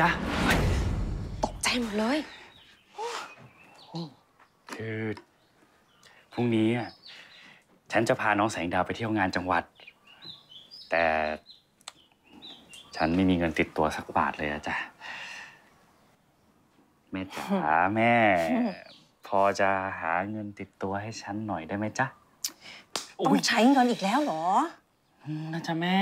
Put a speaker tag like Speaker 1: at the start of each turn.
Speaker 1: จ๊ะ
Speaker 2: ตกใจหมดเลย
Speaker 3: คือพรุ่งนี้ ฉันจะพาน้องแสงดาวไปเที่ยวงานจังหวัด แต่ ฉันไม่มีเงินติดตัวสักบาทเลยอะจ๊ะแม่จ๋าแม่ พอจะหาเงินติดตัวให้ฉันหน่อยได้ไหมจ๊ะต้องใช
Speaker 4: ้เงินอีกแล้วเหรอ
Speaker 3: น
Speaker 5: ะจ๊ะแม่